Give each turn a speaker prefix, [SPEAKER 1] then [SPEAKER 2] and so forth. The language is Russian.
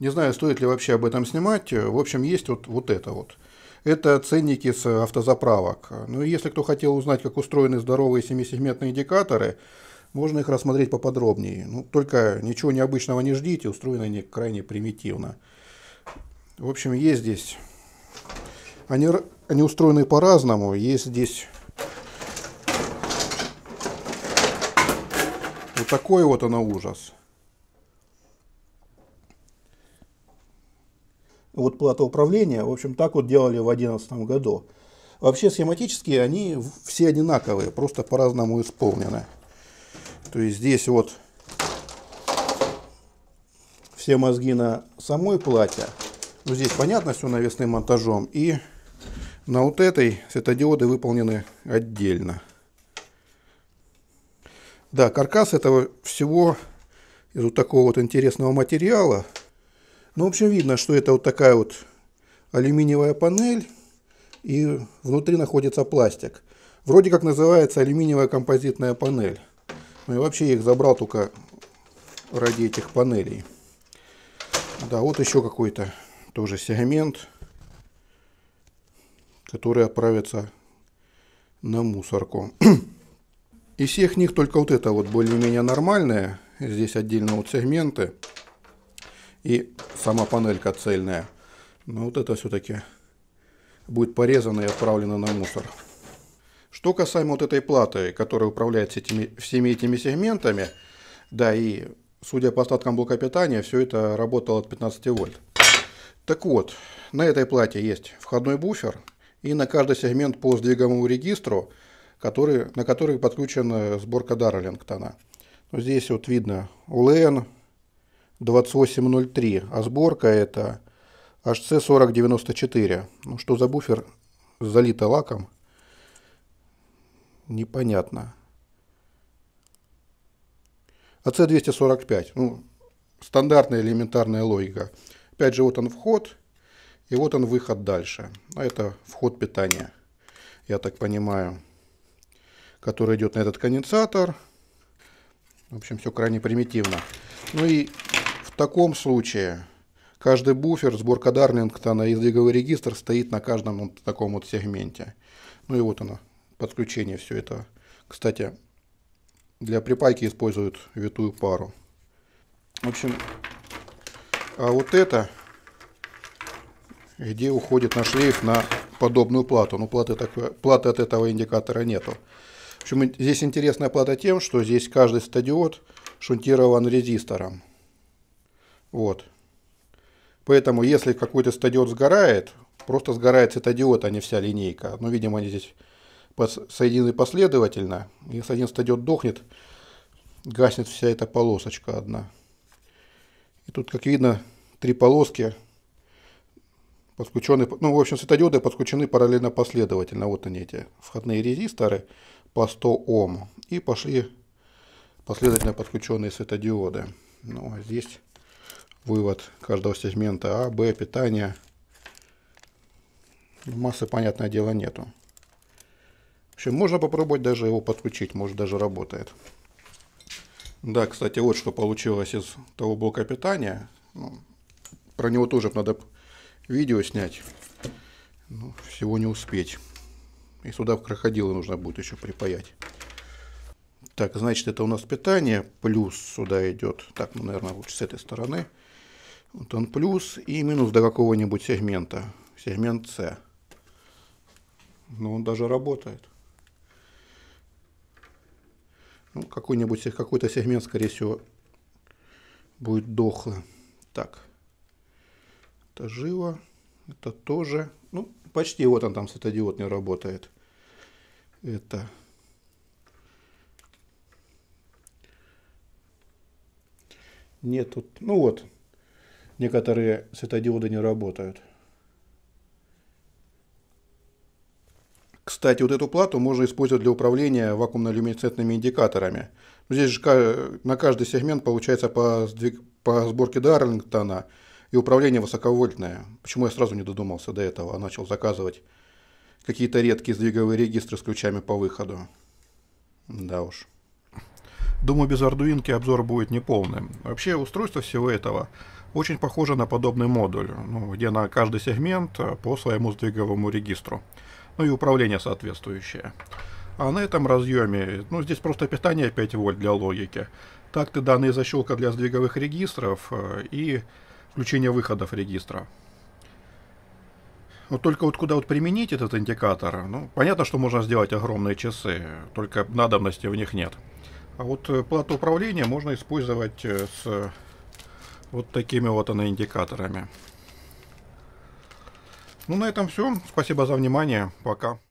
[SPEAKER 1] Не знаю, стоит ли вообще об этом снимать. В общем, есть вот, вот это вот. Это ценники с автозаправок. Ну, если кто хотел узнать, как устроены здоровые 7-сегментные индикаторы, можно их рассмотреть поподробнее. Ну, только ничего необычного не ждите, устроены они крайне примитивно. В общем, есть здесь... Они, они устроены по-разному. Есть здесь вот такой вот она ужас. вот плата управления, в общем, так вот делали в 2011 году. Вообще схематически они все одинаковые, просто по-разному исполнены. То есть здесь вот все мозги на самой плате. Ну, здесь понятно все навесным монтажом. И на вот этой светодиоды выполнены отдельно. Да, каркас этого всего из вот такого вот интересного материала – ну, в общем, видно, что это вот такая вот алюминиевая панель, и внутри находится пластик. Вроде как называется алюминиевая композитная панель. Ну и вообще их забрал только ради этих панелей. Да, вот еще какой-то тоже сегмент, который отправится на мусорку. Из всех них только вот это вот более-менее нормальное. Здесь отдельно вот сегменты и сама панелька цельная. Но ну, вот это все-таки будет порезано и отправлено на мусор. Что касаемо вот этой платы, которая управляет этими, всеми этими сегментами, да, и судя по остаткам блока питания, все это работало от 15 вольт. Так вот, на этой плате есть входной буфер, и на каждый сегмент по сдвиговому регистру, который, на который подключена сборка Darlington. Здесь вот видно УЛН, 2803, а сборка это HC 4094. Ну что за буфер залито лаком? Непонятно. AC а 245. Ну, стандартная элементарная логика. Опять же, вот он вход, и вот он выход дальше. А это вход питания, я так понимаю, который идет на этот конденсатор. В общем, все крайне примитивно. Ну и таком случае каждый буфер сборка Дарлингтона и сдвиговый регистр стоит на каждом вот таком вот сегменте. Ну и вот оно, подключение все это. Кстати, для припайки используют витую пару. В общем, а вот это, где уходит на шлейф на подобную плату. Но ну, платы, такой, платы от этого индикатора нету. В общем, здесь интересная плата тем, что здесь каждый стадиод шунтирован резистором. Вот. Поэтому, если какой-то стадиод сгорает, просто сгорает цитодиод, а не вся линейка. Ну, видимо, они здесь соединены последовательно. Если один стадиод дохнет, гаснет вся эта полосочка одна. И тут, как видно, три полоски подключены, ну, в общем, светодиоды подключены параллельно последовательно. Вот они эти входные резисторы по 100 Ом. И пошли последовательно подключенные светодиоды. Ну, а здесь вывод каждого сегмента А, Б, питание. Массы, понятное дело, нету. В общем, можно попробовать даже его подключить, может даже работает. Да, кстати, вот что получилось из того блока питания. Ну, про него тоже надо видео снять. Но ну, всего не успеть. И сюда в крокодилы нужно будет еще припаять. Так, значит, это у нас питание, плюс сюда идет, так, ну, наверное, лучше с этой стороны. Вот он плюс и минус до какого-нибудь сегмента. Сегмент С. Но он даже работает. Ну, какой-нибудь какой-то сегмент, скорее всего, будет дохло. Так. Это живо. Это тоже. Ну, почти вот он там светодиод не работает. Это. Нет, тут. Ну вот некоторые светодиоды не работают. Кстати, вот эту плату можно использовать для управления вакуумно-люминесцентными индикаторами. Здесь же на каждый сегмент получается по, сдвиг... по сборке Дарлингтона и управление высоковольтное. Почему я сразу не додумался до этого, а начал заказывать какие-то редкие сдвиговые регистры с ключами по выходу. Да уж. Думаю, без ардуинки обзор будет неполным. Вообще, устройство всего этого очень похоже на подобный модуль, ну, где на каждый сегмент а, по своему сдвиговому регистру. Ну и управление соответствующее. А на этом разъеме, ну здесь просто питание 5 вольт для логики. Такты данные защелка для сдвиговых регистров а, и включение выходов регистра. Вот только вот куда вот применить этот индикатор, ну понятно, что можно сделать огромные часы, только надобности в них нет. А вот э, плату управления можно использовать э, с э, вот такими вот она индикаторами. Ну, на этом все. Спасибо за внимание. Пока.